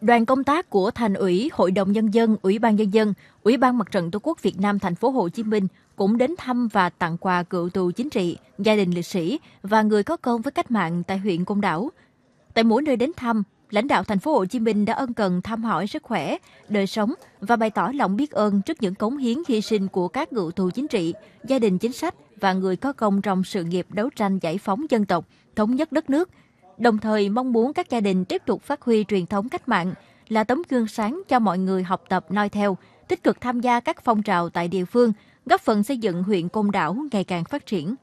Đoàn công tác của Thành ủy, Hội đồng nhân dân, Ủy ban nhân dân, Ủy ban Mặt trận Tổ quốc Việt Nam thành phố Hồ Chí Minh cũng đến thăm và tặng quà cựu tù chính trị, gia đình liệt sĩ và người có công với cách mạng tại huyện Côn Đảo. Tại mỗi nơi đến thăm, lãnh đạo thành phố Hồ Chí Minh đã ân cần thăm hỏi sức khỏe, đời sống và bày tỏ lòng biết ơn trước những cống hiến hy sinh của các cựu tù chính trị, gia đình chính sách và người có công trong sự nghiệp đấu tranh giải phóng dân tộc, thống nhất đất nước – đồng thời mong muốn các gia đình tiếp tục phát huy truyền thống cách mạng là tấm gương sáng cho mọi người học tập noi theo, tích cực tham gia các phong trào tại địa phương, góp phần xây dựng huyện Côn Đảo ngày càng phát triển.